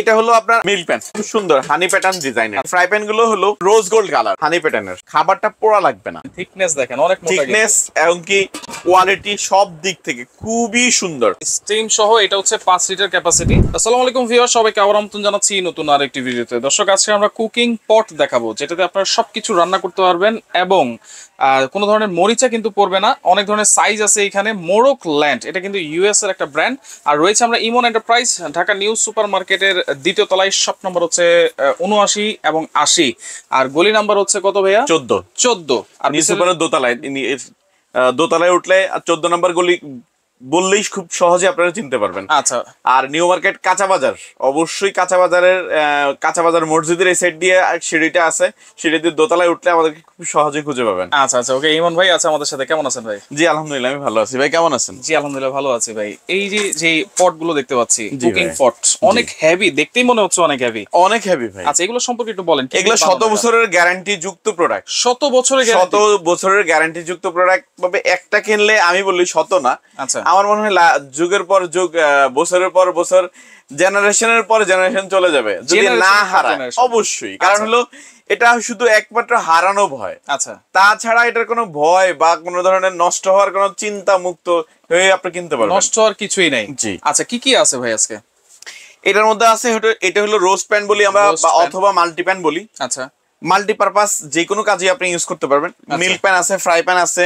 এটা হলো আপনার মিল প্যান খুব সুন্দর হানি প্যাটার্ন ডিজাইনের ফ্রাই প্যান গুলো হলো রোজ গোল্ড কালার হানি প্যাটার্নের খাবারটা পোড়া লাগবে না থিকনেস দেখেন অনেক থিকনেস এবং কি কোয়ালিটি সব দিক থেকে খুবই সুন্দর স্টিম সহ এটা হচ্ছে 5 লিটার ক্যাপাসিটি আসসালামু আলাইকুম ভিউয়ার সবাইকে আবার আমন্ত্রণ জানাচ্ছি নতুন আরেকটি ভিডিওতে দর্শক আজকে আমরা কুকিং পট দেখাবো যেটাতে আপনারা সবকিছু রান্না করতে পারবেন এবং কোনো ধরনের মরিচা কিন্তু পড়বে না অনেক ধরনের সাইজ আছে এখানে মোরক ল্যান্ড এটা কিন্তু ইউএস এর একটা ব্র্যান্ড আর রয়েছে আমরা Emon enterprise Dhaka news super মার্কেটের দ্বিতীয় তলায় শপ নম্বর হচ্ছে উনআশি এবং আশি আর গলি নাম্বার হচ্ছে কত ভাইয়া চোদ্দ চোদ্দ আর দোতলায় দোতলায় উঠলে আর চোদ্দ নম্বর গলি বললেই খুব সহজে আপনারা চিনতে পারবেন আচ্ছা আর নিউ মার্কেট কাঁচা বাজার অবশ্যই কাঁচা বাজারের কাঁচা বাজার মসজিদের এই সাইড দিয়ে সিঁড়িটা আছে সিঁড়ি দিয়ে দোতলায় উঠলে আমাদেরকে খুব সহজে খুঁজে পাবেন আচ্ছা আচ্ছা ওকে ইমন ভাই আছে আমাদের সাথে কেমন আছেন ভাই জি আলহামদুলিল্লাহ আমি ভালো আছি ভাই কেমন আছেন জি আলহামদুলিল্লাহ ভালো আছি ভাই এই যে যে পট গুলো দেখতে পাচ্ছি কুকিং পট অনেক হেভি দেখতেই মনে হচ্ছে অনেক হেভি অনেক হেভি ভাই আচ্ছা এগুলো সম্পর্কে একটু বলেন এগুলো শত বছরের গ্যারান্টি যুক্ত প্রোডাক্ট শত বছরের শত বছরের গ্যারান্টি যুক্ত প্রোডাক্ট তবে একটা কিনলে আমি বলি শত না আচ্ছা আমার মনে হয় যুগের পর যুগ বছরের পর বছর জেনারেশনের পর জেনারেশন চলে যাবে যদি না হারায় অবশ্যই কারণ আচ্ছা। হলো এটা শুধু একমাত্র হারানো ভয় আচ্ছা তাছাড়া এটার কোনো ভয় বা কোনো ধরনের নষ্ট হওয়ার কোনো চিন্তা মুক্ত হয়ে আপনি কিনতে পারবেন নষ্ট হওয়ার কিছুই নাই জি আচ্ছা কি কি আছে ভাই আজকে এটার মধ্যে আছে এটা হলো রোজ প্যান বলি আমরা অথবা মাল্টি প্যান বলি আচ্ছা মাল্টিপারপাস যে কোনো কাজে আপনি ইউজ করতে পারবেন আচ্ছা। মিল্ক প্যান আছে ফ্রাই প্যান আছে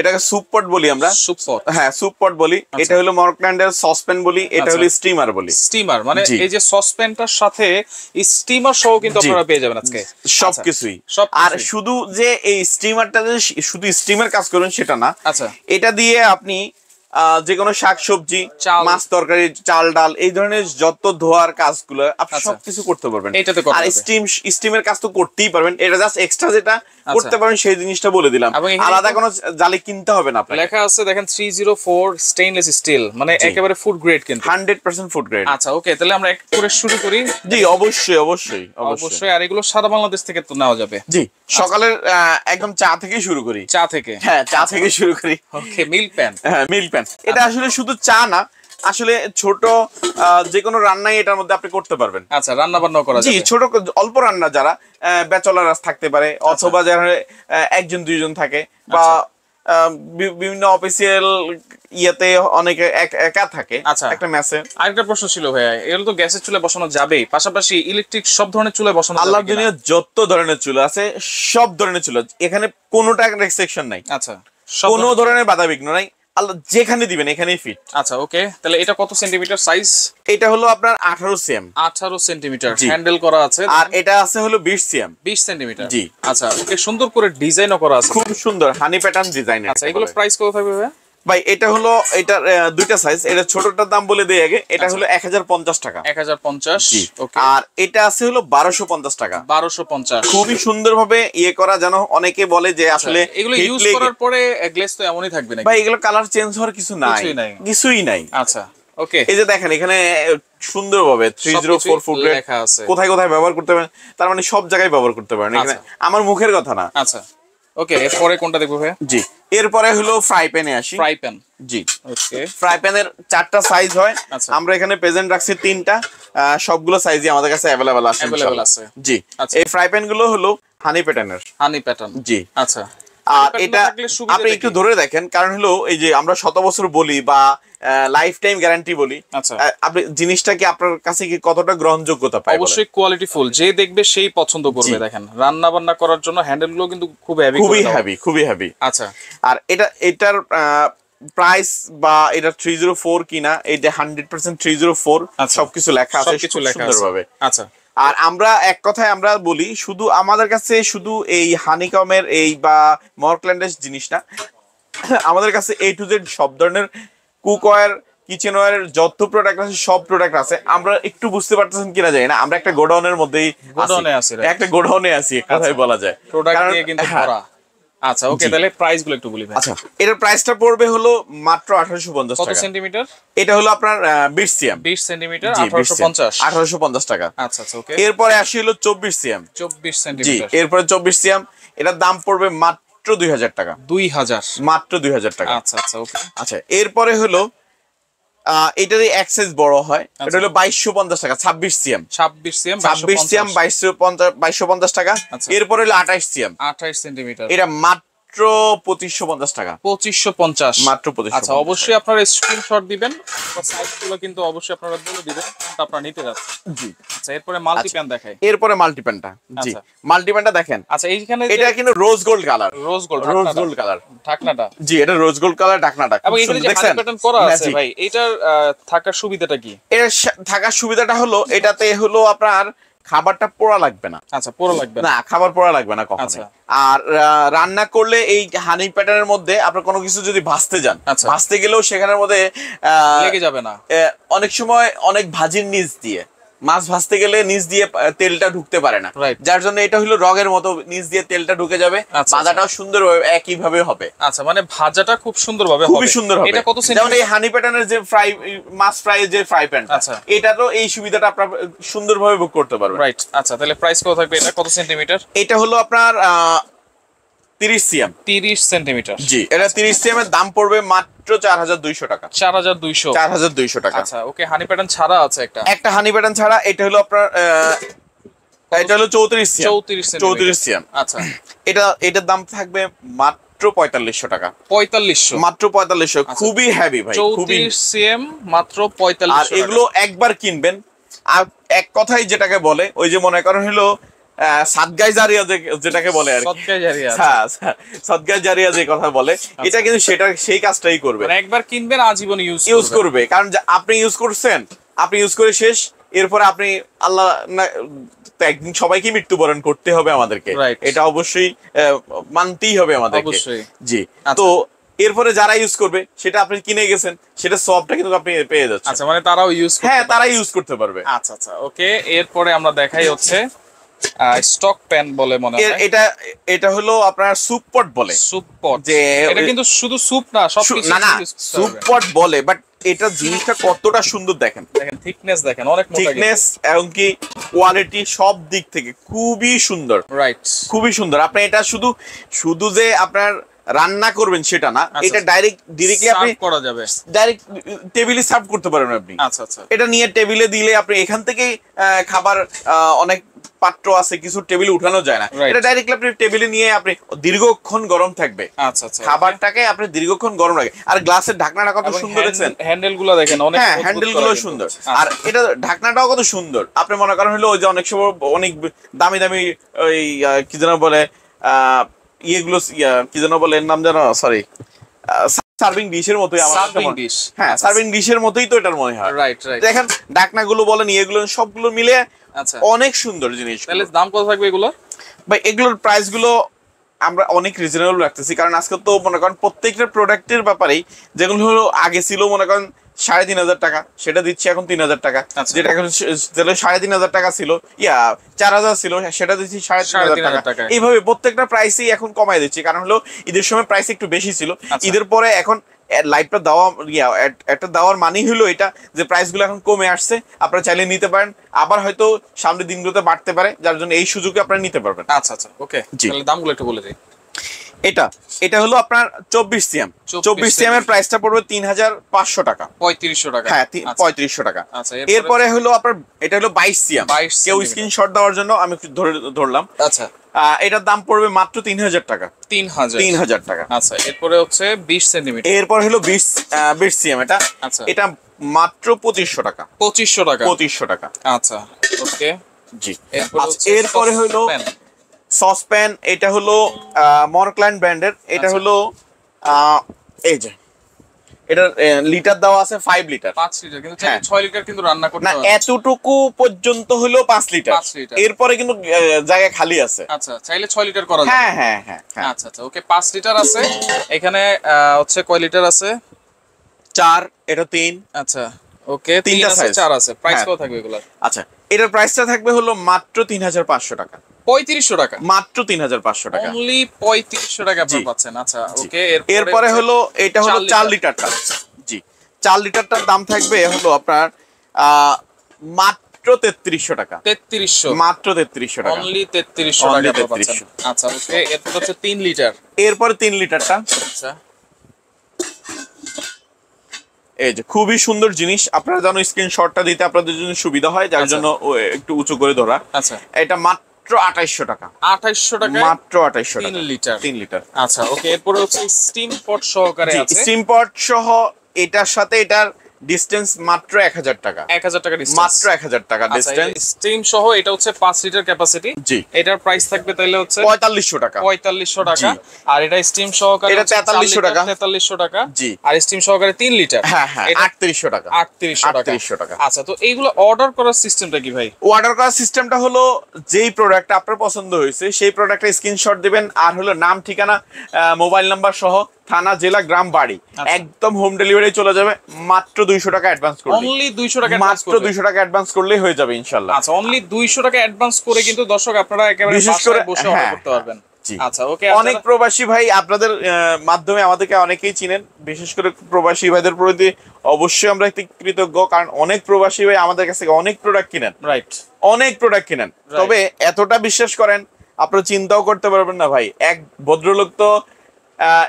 এটাকে স্যুপ পট বলি আমরা স্যুপ পট হ্যাঁ স্যুপ পট বলি আচ্ছা। এটা হলো মরকল্যান্ডের সসপ্যান বলি এটা আচ্ছা। হলো স্টিমার বলি স্টিমার মানে এই যে সসপ্যানটার সাথে স্টিমার সহ কিন্তু আপনারা পেয়ে যাবেন আজকে সবকিছুই আচ্ছা। আর শুধু যে এই স্টিমারটা যে শুধু স্টিমার কাজ করুন সেটা না আচ্ছা এটা দিয়ে আপনি যে কোনো শাকসবজি মাছ তরকারি চাল ডাল এই ধরনের যত ধোয়ার কাজগুলো আপনি আচ্ছা। সবকিছু করতে পারবেন আর স্টিম স্টিমের কাজ তো করতেই পারবেন এটা জাস্ট এক্সট্রা যেটা আচ্ছা। করতে পারেন সেই জিনিসটা বলে দিলাম আলাদা কোনো জালি কিনতে হবে না আপনার লেখা আছে দেখেন 304 স্টেইনলেস স্টিল মানে একেবারে ফুড গ্রেড কিন্তু 100% ফুড গ্রেড আচ্ছা ওকে তাহলে আমরা এক করে শুরু করি জি অবশ্যই অবশ্যই অবশ্যই আর এগুলো সারা বাংলাদেশ থেকে তো নেওয়া যাবে জি সকালের একদম চা থেকে শুরু করি চা থেকে হ্যাঁ চা আচ্ছা। থেকে শুরু করি ওকে মিল প্যান হ্যাঁ মিল প্যান হ্যাঁ এটা আচ্ছা। আসলে শুধু চা না আসলে ছোট যে কোনো রান্নাই এটার মধ্যে আপনি করতে পারবেন আচ্ছা রান্না বান্না করা যায় ছোট অল্প রান্না যারা ব্যাচলার থাকতে পারে আচ্ছা। অথবা যারা একজন দুইজন থাকে বা আচ্ছা। বিভিন্ন অফিসিয়াল ইয়াতে অনেকে একা থাকে আচ্ছা একটা মেসে আরেকটা প্রশ্ন ছিল ভাইয়া এগুলো তো গ্যাসের চুলে বসানো যাবে পাশাপাশি ইলেকট্রিক সব ধরনের চুলে বসানো আল্লাহর দুনিয়া যত ধরনের চুলা আছে সব ধরনের চুলা এখানে কোনোটা রেস্ট্রিকশন নাই আচ্ছা কোনো ধরনের বাধা বিঘ্ন নাই আল্লাহ যেখানে দিবেন এখানেই ফিট আচ্ছা ওকে তাহলে এটা কত সেন্টিমিটার সাইজ এটা হলো আপনার 18 সিএম আঠারো সেন্টিমিটার হ্যান্ডেল করা আছে আর এটা আছে হলো 20 সিএম বিশ সেন্টিমিটার জি আচ্ছা ওকে সুন্দর করে ডিজাইনও করা আছে খুব সুন্দর হানি প্যাটার্ন ডিজাইন আচ্ছা এগুলো প্রাইস কত থাকবে ভাই ভাই এটা হলো এটার দুইটা সাইজ এটা ছোটটার দাম বলে দেই আগে এটা আচ্ছা। হলো এক টাকা এক আর এটা আছে হলো বারোশো পঞ্চাশ টাকা বারোশো পঞ্চাশ খুবই সুন্দর ভাবে ইয়ে করা যেন অনেকে বলে যে আচ্ছা, আসলে এগুলো ইউজ করার পরে গ্লেস তো এমনই থাকবে না ভাই এগুলো কালার চেঞ্জ হওয়ার কিছু নাই কিছুই নাই আচ্ছা ওকে এই যে দেখেন এখানে সুন্দরভাবে থ্রি ফুট ফোর ফোর কোথায় কোথায় ব্যবহার করতে পারেন তার মানে সব জায়গায় ব্যবহার করতে পারেন এখানে আচ্ছা। আমার মুখের কথা না আচ্ছা ওকে এরপরে কোনটা দেখবো ভাইয়া জি এরপরে হলো ফ্রাই প্যানে আসি ফ্রাই প্যান জি ওকে ফ্রাই প্যানের চারটা সাইজ হয় আচ্ছা। আমরা এখানে প্রেজেন্ট রাখছি তিনটা সবগুলো সাইজই আমাদের কাছে অ্যাভেলেবল আছে অ্যাভেলেবল আছে জি আচ্ছা। এই ফ্রাই প্যান গুলো হলো হানি প্যাটার্নের হানি প্যাটার্ন জি আচ্ছা আর এটা আপনি একটু ধরে দেখেন কারণ হলো এই যে আমরা শত বছর বলি বা লাইফ টাইম গ্যারান্টি বলি আচ্ছা। আপনি আপনার কাছে কি কতটা গ্রহণযোগ্যতা পায় অবশ্যই কোয়ালিটি ফুল যে দেখবে সেই পছন্দ করবে দেখেন রান্না বান্না করার জন্য হ্যান্ডেল গুলো কিন্তু খুব হেভি খুবই হেভি খুবই হেভি আচ্ছা আর এটা এটার প্রাইস বা এটা থ্রি জিরো ফোর কিনা এটা hundred percent three zero four সবকিছু লেখা আছে সুন্দরভাবে আচ্ছা আর আমরা এক কথায় আমরা বলি শুধু আমাদের কাছে শুধু এই হানিকমের এই বা মর্কল্যান্ডের জিনিস না আমাদের কাছে এ টু জেড সব ধরনের কুকওয়্যার কিচেনওয়্যার যত প্রোডাক্ট আছে সব প্রোডাক্ট আছে আমরা একটু বুঝতে পারতেছেন কিনা জানি না আমরা একটা গোডাউনের মধ্যেই একটা গোডাউনে আছি কথাই আচ্ছা। বলা যায় প্রোডাক্ট নিয়ে কিন্তু হ্যাঁ, আচ্ছা ওকে তাহলে প্রাইস গুলো একটু বলি আচ্ছা এটার প্রাইসটা পড়বে হলো মাত্র 1850 টাকা সেন্টিমিটার এটা হলো আপনার 20 সিএম বিশ সেন্টিমিটার আঠারোশো পঞ্চাশ টাকা আচ্ছা আচ্ছা ওকে এরপরে আসি হলো চব্বিশ সিএম 24 সেন্টিমিটার জি এরপরে 24 সিএম এটার দাম পড়বে মাত্র দুই হাজার টাকা দুই হাজার মাত্র দুই হাজার টাকা আচ্ছা আচ্ছা ওকে আচ্ছা এরপরে হলো এটারই অ্যাক্সেস বড় হয় এটা আচ্ছা। হলো বাইশশো পঞ্চাশ টাকা ছাব্বিশ সিএম ছাব্বিশ সিএম ছাব্বিশ সিএম বাইশশো পঞ্চাশ বাইশশো পঞ্চাশ টাকা আচ্ছা। এরপরে হলো আঠাইশ সিএম আঠাইশ সেন্টিমিটার এটা মাত্র মাত্র পঁচিশশো টাকা পঁচিশশো পঞ্চাশ মাত্র আচ্ছা অবশ্যই আপনারা স্ক্রিনশট দিবেন কিন্তু অবশ্যই আপনারা বলে দিবেন আপনারা নিতে যাচ্ছেন জি আচ্ছা, এরপরে মাল্টিপ্যান আচ্ছা, এরপরে মাল্টিপ্যানটা আচ্ছা। দেখেন আচ্ছা এইখানে rose gold colour rose gold rose gold colour জি এটা রোজ গোল্ড কালার আছে ভাই এটার থাকার সুবিধাটা কি এর থাকার সুবিধাটা হলো এটাতে হলো আপনার খাবারটা পোড়া লাগবে না আচ্ছা পোড়া লাগবে না খাবার পোড়া লাগবে না কখনো আচ্ছা। আর রান্না করলে এই হানি প্যাটার্নের মধ্যে আপনার কোনো কিছু যদি ভাসতে যান আচ্ছা। ভাসতে গেলেও সেখানের মধ্যে লেগে যাবে না অনেক সময় অনেক ভাজির নিচ দিয়ে মাছ ভাজতে গেলে নিচ দিয়ে তেলটা ঢুকতে পারে না যার জন্য এটা হলো রগের মতো নিচ দিয়ে তেলটা ঢুকে যাবে আচ্ছা, আচ্ছা। ভাজাটাও সুন্দর একই ভাবে হবে আচ্ছা মানে ভাজাটা খুব সুন্দর ভাবে খুবই সুন্দর হবে এটা কত যেমন এই হানি প্যাটার্নের যে ফ্রাই মাছ ফ্রাই যে ফ্রাই প্যান আচ্ছা এটা তো এই সুবিধাটা আপনারা সুন্দরভাবে বুক করতে পারবেন রাইট আচ্ছা তাহলে প্রাইস কত থাকবে এটা কত সেন্টিমিটার এটা হলো আপনার 30 সিএম 30 সেন্টিমিটার জি এটা 30 সিএম এর দাম পড়বে মাত্র 4200 টাকা 4200 4200 টাকা আচ্ছা ওকে হানি প্যাটার্ন ছাড়া আছে একটা একটা হানি প্যাটার্ন ছাড়া এটা হলো আপনার এটা হলো 34 সিএম 34 সিএম আচ্ছা এটা এটার দাম থাকবে মাত্র পঁয়তাল্লিশশো টাকা পঁয়তাল্লিশশো মাত্র পঁয়তাল্লিশশো আচ্ছা। খুবই হ্যাভি ভাই খুবই মাত্র পঁয়তাল্লিশ এগুলো একবার কিনবেন আর এক কথাই যেটাকে বলে ওই যে মনে করেন হলো সাদগাই জারিয়া যেটাকে বলে আর সাদগাই জারিয়া আচ্ছা। হ্যাঁ, হ্যাঁ, কথা বলে আচ্ছা। এটা কিন্তু সেটা সেই কাজটাই মানে একবার কিনবেন আপনি ইউজ করছেন আপনি ইউজ করে শেষ এরপরে আপনি আল্লাহ একদিন সবাইকে মৃত্যুবরণ করতে হবে আমাদেরকে এটা অবশ্যই মানতেই হবে আমাদের জি আচ্ছা। তো এরপরে যারা ইউজ করবে সেটা আপনি কিনে গেছেন সেটা সবটা কিন্তু আপনি পেয়ে যাচ্ছেন আচ্ছা মানে তারাও ইউজ হ্যাঁ তারাই ইউজ করতে পারবে আচ্ছা আচ্ছা ওকে এরপরে আমরা দেখাই হচ্ছে স্টক প্যান বলে মনে হয় এটা এটা হলো আপনার স্যুপ পট বলে স্যুপ পট যে এটা কিন্তু শুধু স্যুপ না সব কিছু না না স্যুপ পট বলে বাট এটা জিনিসটা কতটা সুন্দর দেখেন দেখেন থিকনেস দেখেন অনেক থিকনেস এবং কি কোয়ালিটি সব দিক থেকে খুবই সুন্দর রাইট খুবই সুন্দর আপনি এটা শুধু শুধু যে আপনার রান্না করবেন সেটা না আচ্ছা, এটা ডাইরেক্ট ডিরেক্টলি আপনি করা যাবে ডাইরেক্ট টেবিলে সার্ভ করতে পারবেন আপনি আচ্ছা আচ্ছা এটা নিয়ে টেবিলে দিলে আপনি এখান থেকেই খাবার অনেক পাত্র আছে কিছু টেবিল উঠানো যায় না এটা ডাইরেক্টলি আপনি টেবিলে নিয়ে আপনি দীর্ঘক্ষণ গরম থাকবে আচ্ছা, আচ্ছা আচ্ছা খাবারটাকে আপনি দীর্ঘক্ষণ গরম রাখে আর গ্লাসের ঢাকনাটা কত সুন্দর দেখছেন হ্যান্ডেল গুলো দেখেন অনেক হ্যাঁ হ্যান্ডেল গুলো সুন্দর আচ্ছা, আচ্ছা। আর এটা ঢাকনাটাও কত সুন্দর আপনি মনে করেন হলো ওই যে অনেক সময় অনেক দামি দামি ওই কি যেন বলে ইয়েগুলো কি যেন বলে এর নাম যেন সরি সার্ভিং ডিশের মতোই আমার হ্যাঁ সার্ভিং ডিশের মতোই তো এটার মনে হয় রাইট রাইট দেখেন ডাকনাগুলো বলেন ইয়েগুলো সবগুলো মিলে আচ্ছা। অনেক সুন্দর জিনিস তাহলে দাম কত থাকবে এগুলো ভাই এগুলোর প্রাইস গুলো আমরা অনেক রিজনেবল রাখতেছি কারণ আজকে তো মনে করেন প্রত্যেকটা প্রোডাক্টের ব্যাপারেই যেগুলো হলো আগে ছিল মনে করেন সাড়ে তিন হাজার টাকা সেটা দিচ্ছি এখন তিন হাজার টাকা আচ্ছা। যেটা এখন সাড়ে তিন হাজার টাকা ছিল ইয়া চার হাজার ছিল সেটা দিচ্ছি সাড়ে তিন হাজার টাকা এইভাবে প্রত্যেকটা প্রাইসই এখন কমাই দিচ্ছি কারণ হলো ঈদের সময় প্রাইস একটু বেশি ছিল আচ্ছা। ঈদের পরে এখন লাইভটা দেওয়া ইয়া একটা দেওয়ার মানেই হলো এটা যে প্রাইসগুলো এখন কমে আসছে আপনারা চাইলে নিতে পারেন আবার হয়তো সামনের দিনগুলোতে বাড়তে পারে যার জন্য এই সুযোগে আপনারা নিতে পারবেন আচ্ছা আচ্ছা ওকে তাহলে দামগুলো একটু বলে দিই এটা এটা হলো আপনার চব্বিশ সিএম চব্বিশ সিএম এর প্রাইসটা পড়বে তিন হাজার পাঁচশো টাকা পঁয়ত্রিশশো টাকা হ্যাঁ আচ্ছা। পঁয়ত্রিশশো টাকা আচ্ছা, এরপরে হলো আপনার এটা হলো বাইশ সিএম কেউ স্ক্রিনশট দেওয়ার জন্য আমি ধরলাম আচ্ছা এটার দাম পড়বে মাত্র তিন হাজার টাকা তিন হাজার তিন হাজার টাকা আচ্ছা এরপরে হচ্ছে বিশ সেন্টিমিটার এরপর হলো বিশ বিশ সিএম এটা আচ্ছা এটা মাত্র পঁচিশশো টাকা পঁচিশশো টাকা পঁচিশশো টাকা আচ্ছা ওকে জি আচ্ছা, এরপরে হলো সসপ্যান এটা হলো মরক্ল্যান্ড ব্র্যান্ডের এটা আচ্ছা। হলো এই যে এটা লিটার দেওয়া আছে ফাইভ লিটার পাঁচ লিটার কিন্তু হ্যাঁ। ছয় লিটার কিন্তু রান্না করতে না এতটুকু পর্যন্ত হলো পাঁচ লিটার এরপরে কিন্তু জায়গা খালি আছে আচ্ছা চাইলে ছয় লিটার করা হ্যাঁ, হ্যাঁ হ্যাঁ হ্যাঁ আচ্ছা আচ্ছা ওকে পাঁচ লিটার আছে এখানে হচ্ছে কয় লিটার আছে চার এটা তিন আচ্ছা ওকে তিনটা চার আছে প্রাইস হ্যাঁ। কত থাকবে এগুলোর আচ্ছা এটার প্রাইসটা থাকবে হলো মাত্র তিন হাজার পাঁচশো টাকা 3500 টাকা মাত্র 3500 টাকা অনলি 3500 টাকা আপনি পাচ্ছেন আচ্ছা ওকে এরপরে হলো এটা হলো লিটারটা জি লিটারটার দাম থাকবে হলো আপনার মাত্র আচ্ছা, এরপর লিটারটা আচ্ছা। এই যে খুবই সুন্দর জিনিস আপনারা জানো স্ক্রিনশটটা দিতে আপনাদের জন্য সুবিধা হয় যার আচ্ছা। জন্য একটু উঁচু করে ধরা আচ্ছা এটা মাত্র মাত্র আঠাইশশো টাকা আঠাইশশো টাকা মাত্র আঠাইশো তিন লিটার তিন লিটার আচ্ছা ওকে এরপরে হচ্ছে স্টিম পট সহকারে স্টিম পট সহ এটার সাথে এটার ডিসটেন্স মাত্র 1000 টাকা 1000 টাকা ডিসটেন্স মাত্র 1000 টাকা ডিসটেন্স আচ্ছা, স্টিম সহ এটা হচ্ছে 5 লিটার ক্যাপাসিটি জি এটার প্রাইস থাকবে তাহলে হচ্ছে 4500 টাকা 4500 টাকা আর এটা স্টিম সহকারে এটা 4300 টাকা 4300 টাকা জি আর স্টিম সহকারে 3 লিটার হ্যাঁ হ্যাঁ 3800 টাকা 3800 টাকা টাকা আচ্ছা তো এইগুলো অর্ডার করার সিস্টেমটা কি ভাই অর্ডার করার সিস্টেমটা হলো যেই প্রোডাক্ট আপনার পছন্দ হয়েছে সেই প্রোডাক্টের স্ক্রিনশট দিবেন আর হলো নাম ঠিকানা মোবাইল নাম্বার সহ থানা জেলা গ্রাম বাড়ি আচ্ছা। একদম হোম ডেলিভারি চলে যাবে মাত্র দুইশো টাকা অ্যাডভান্স করলে অনলি দুইশো টাকা মাত্র দুইশো টাকা অ্যাডভান্স করলেই হয়ে যাবে ইনশাল্লাহ আচ্ছা অনলি দুইশো টাকা অ্যাডভান্স করে কিন্তু দর্শক আপনারা একেবারে বিশেষ করে বসে হ্যাঁ। করতে পারবেন আচ্ছা, আচ্ছা। অনেক প্রবাসী ভাই আপনাদের মাধ্যমে আমাদেরকে অনেকেই চিনেন বিশেষ করে প্রবাসী ভাইদের প্রতি অবশ্যই আমরা একটি কৃতজ্ঞ কারণ অনেক প্রবাসী ভাই আমাদের কাছে অনেক প্রোডাক্ট কিনেন রাইট অনেক প্রোডাক্ট কিনেন তবে এতটা বিশ্বাস করেন আপনারা চিন্তাও করতে পারবেন না ভাই এক ভদ্রলোক তো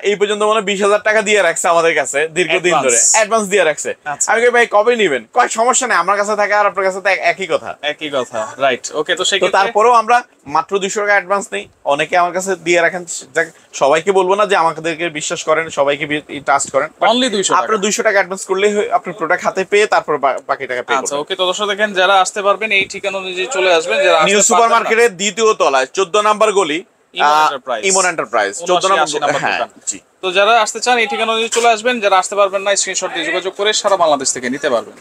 এই পর্যন্ত মানে বিশ হাজার টাকা দিয়ে রাখছে আমাদের কাছে দীর্ঘদিন ধরে অ্যাডভান্স দিয়ে রাখছে আচ্ছা। আমি ভাই কবে নিবেন কয় সমস্যা নেই আমার কাছে থাকে আর আপনার কাছে একই কথা একই কথা রাইট ওকে তো সেই তারপরেও আমরা মাত্র দুশো টাকা অ্যাডভান্স নেই অনেকে আমার কাছে দিয়ে রাখেন সবাইকে বলবো না যে আমাদেরকে বিশ্বাস করেন সবাইকে ট্রাস্ট করেন অনলি দুইশো আপনার দুইশো টাকা অ্যাডভান্স করলে আপনি প্রোডাক্ট হাতে পেয়ে তারপর বাকি টাকা পেয়ে আচ্ছা ওকে তো দর্শক দেখেন যারা আসতে পারবেন এই ঠিকানা অনুযায়ী চলে আসবেন যারা নিউ সুপার মার্কেটের দ্বিতীয় তলায় চোদ্দ নাম্বার গলি হ্যাঁ, তো যারা আসতে চান এই ঠিকানা চলে আসবেন যারা আসতে পারবেন না স্ক্রিনশট দিয়ে যোগাযোগ করে সারা বাংলাদেশ থেকে নিতে পারবেন